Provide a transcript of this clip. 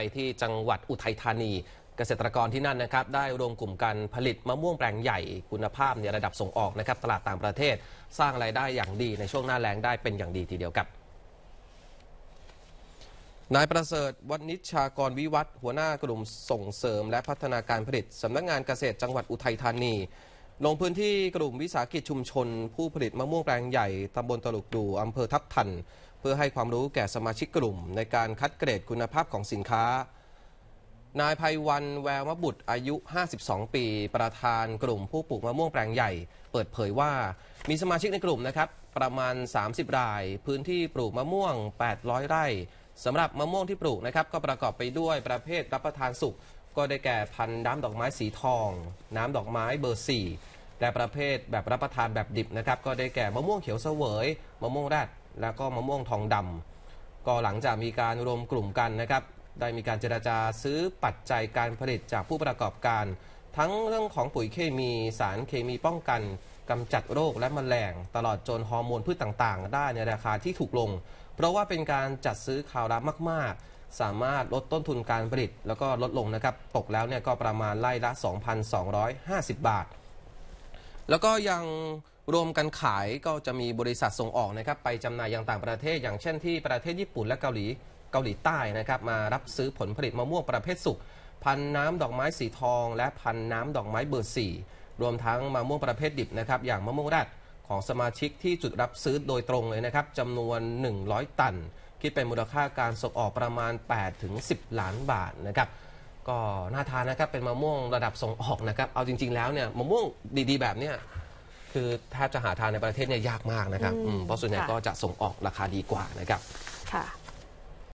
ไปที่จังหวัดอุทัยธานี เกษตรกรที่นั่นนะครับ ได้รวมกลุ่มกันผลิตมะม่วงแปลงใหญ่คุณภาพในระดับส่งออกนะครับตลาดต่างประเทศสร้างรายได้อย่างดีในช่วงหน้าแรงได้เป็นอย่างดีทีเดียวครับ นายประเสริฐวัฒนิชากรวิวัฒหัวหน้ากลุ่มส่งเสริมและพัฒนาการผลิต สำนักงงานเกษตรจังหวัดอุทัยธานีลงพื้นที่กลุ่มวิสาหกิจชุมชนผู้ผลิตมะม่วงแปลงใหญ่ตำบลตลุกดูอำเภอทับทัน เพื่อให้ความรู้แก่สมาชิกกลุ่มในการคัดเกรดคุณภาพของสินค้า นายภัยวัน แววมบุตรอายุ 52 ปี ประธานกลุ่มผู้ปลูกมะม่วงแปลงใหญ่ เปิดเผยว่า มีสมาชิกในกลุ่มนะครับ ประมาณ 30 ราย พื้นที่ปลูกมะม่วง 800 ไร่สำหรับมะม่วงที่ปลูกนะครับก็ประกอบไปด้วยประเภทรับประทานสุกก็ได้แก่พันธุ์น้ำดอกไม้สีทอง น้ำดอกไม้เบอร์สี่และประเภทแบบรับประทานแบบดิบนะครับก็ได้แก่มะม่วงเขียวเสวย มะม่วงแรดแล้วก็มะม่วงทองดำก็หลังจากมีการรวมกลุ่มกันนะครับ ได้มีการเจราจาซื้อปัจจัยการผลิตจากผู้ประกอบการ ทั้งเรื่องของปุ๋ยเคมีสารเคมีป้องกันกำจัดโรคและมแมลงตลอดจนฮอร์โมนพืชต่างๆ ได้ในราคาที่ถูกลง เพราะว่าเป็นการจัดซื้อข่าวรับมากๆสามารถลดต้นทุนการผลิตแล้วก็ลดลงนะครับตกแล้วเนี่ยก็ประมาณไล่ละ2,250บาท แล้วก็ยังรวมกันขายก็จะมีบริษัทส่งออกนะครับไปจำหน่ายยังต่างประเทศ อย่างเช่นที่ประเทศญี่ปุ่นและเกาหลีเกาหลีใต้นะครับ มารับซื้อผลผลิตมะม่วงประเภทสุกพันน้ำดอกไม้สีทอง และพันน้ำดอกไม้เบอร์สีรวมทั้งมะม่วงประเภทดิบนะครับอย่างมะม่วงรัดของสมาชิกที่จุดรับซื้อโดยตรงเลยนะครับจำนวน 100ตันคิดเป็นมูลค่าการส่งออกประมาณ8-10 ล้านบาทนะครับก็น่าทานนะครับเป็นมะม่วงระดับส่งออกนะครับ เอาจริง ๆ แล้วเนี่ยมะม่วงดีๆแบบเนี้ยคือแทบจะหาทานในประเทศเนี่ยยากมากนะครับเพราะส่วนใหญ่ก็จะส่งออกราคาดีกว่านะครับค่ะ